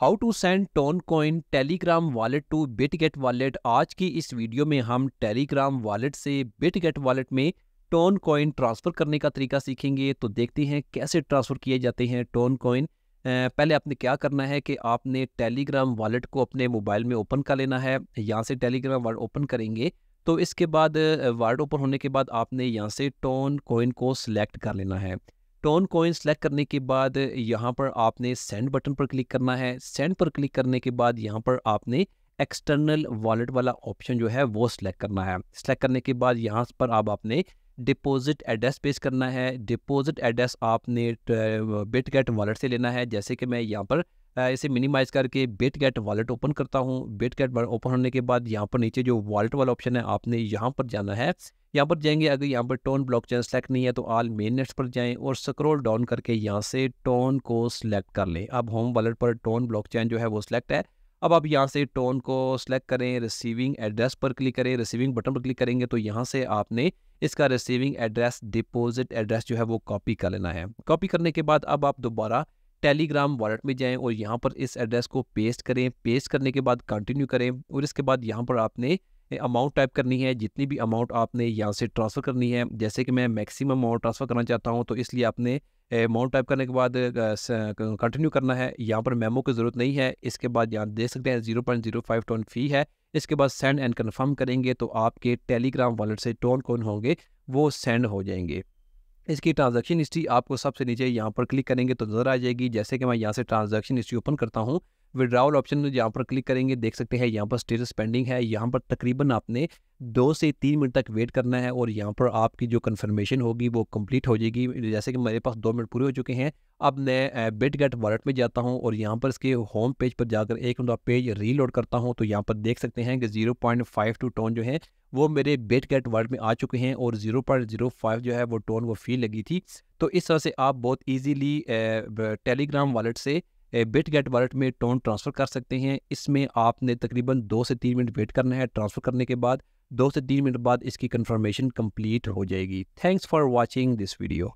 how to send TON coin Telegram wallet to Bitget wallet आज की इस video में हम टेलीग्राम वॉलेट से बिटगेट वॉलेट में टोन कॉइन ट्रांसफ़र करने का तरीका सीखेंगे तो देखते हैं कैसे ट्रांसफ़र किए जाते हैं टोन कॉइन पहले आपने क्या करना है कि आपने टेलीग्राम वॉलेट को अपने मोबाइल में ओपन कर लेना है यहाँ से टेलीग्राम वॉलेट ओपन करेंगे तो इसके बाद वार्ड ओपन होने के बाद आपने यहाँ से टोन कॉइन को सिलेक्ट कर लेना है टोन कॉइन सेलेक्ट करने के बाद यहाँ पर आपने सेंड बटन पर क्लिक करना है सेंड पर क्लिक करने के बाद यहाँ पर आपने एक्सटर्नल वॉलेट वाला ऑप्शन जो है वो सिलेक्ट करना है सिलेक्ट करने के बाद यहाँ पर आप आपने डिपॉजिट एड्रेस पेश करना है डिपॉजिट एड्रेस आपने बिट गेट वॉलेट से लेना है जैसे कि मैं यहाँ पर इसे मिनिमाइज करके बिट गेट वॉलेट ओपन करता हूँ बिट गेट ओपन होने के बाद यहाँ पर नीचे जो वॉलेट वाला ऑप्शन है आपने यहाँ पर जाना है यहाँ पर जाएंगे अगर यहाँ पर टोन ब्लॉक चेन सेलेक्ट नहीं है तो आल मेन नेट्स पर जाएं और स्क्रॉल डाउन करके यहाँ से टोन को सिलेक्ट कर लें अब होम वॉलेट पर टोन ब्लॉक चेन जो है वो सिलेक्ट है अब आप यहाँ से टोन को सिलेक्ट करें रिसीविंग एड्रेस पर क्लिक करें रिसीविंग बटन पर क्लिक करेंगे तो यहाँ से आपने इसका रिसीविंग एड्रेस डिपोजिट एड्रेस जो है वो कॉपी कर लेना है कॉपी करने के बाद अब आप दोबारा टेलीग्राम वॉलेट में जाएं और यहाँ पर इस एड्रेस को पेस्ट करें पेस्ट करने के बाद कंटिन्यू करें और इसके बाद यहाँ पर आपने अमाउंट टाइप करनी है जितनी भी अमाउंट आपने यहाँ से ट्रांसफ़र करनी है जैसे कि मैं मैक्सिमम अमाउंट ट्रांसफ़र करना चाहता हूँ तो इसलिए आपने अमाउंट टाइप करने के बाद कंटिन्यू करना है यहाँ पर मेमो की ज़रूरत नहीं है इसके बाद यहाँ देख सकते हैं zero point zero five TON fee है इसके बाद सेंड एंड कन्फर्म करेंगे तो आपके टेलीग्राम वॉलेट से टोन कौन होंगे वो सेंड हो जाएंगे इसकी ट्रांजैक्शन हिस्ट्री आपको सबसे नीचे यहाँ पर क्लिक करेंगे तो नज़र आ जाएगी जैसे कि मैं यहाँ से ट्रांजैक्शन हिस्ट्री ओपन करता हूँ विड्रावल ऑप्शन तो यहाँ पर क्लिक करेंगे देख सकते हैं यहाँ पर स्टेटस पेंडिंग है यहाँ पर तकरीबन आपने दो से तीन मिनट तक वेट करना है और यहाँ पर आपकी जो कन्फर्मेशन होगी वो कंप्लीट हो जाएगी जैसे कि मेरे पास दो मिनट पूरे हो चुके हैं अब मैं बिट गेट वॉलेट में जाता हूँ और यहाँ पर इसके होम पेज पर जाकर एक मिनट पेज रीलोड करता हूँ तो यहाँ पर देख सकते हैं कि zero point five two TON जो है वो मेरे बेट गेट वर्ल्ड में आ चुके हैं और जीरो पॉइंट जीरो फाइव जो है वो टोन वो फील लगी थी तो इस तरह से आप बहुत ईजीली टेलीग्राम वॉलेट से बिट गेट वॉलेट में टोन ट्रांसफ़र कर सकते हैं इसमें आपने तकरीबन दो से तीन मिनट वेट करना है ट्रांसफ़र करने के बाद दो से तीन मिनट बाद इसकी कन्फर्मेशन कंप्लीट हो जाएगी thanks for watching this video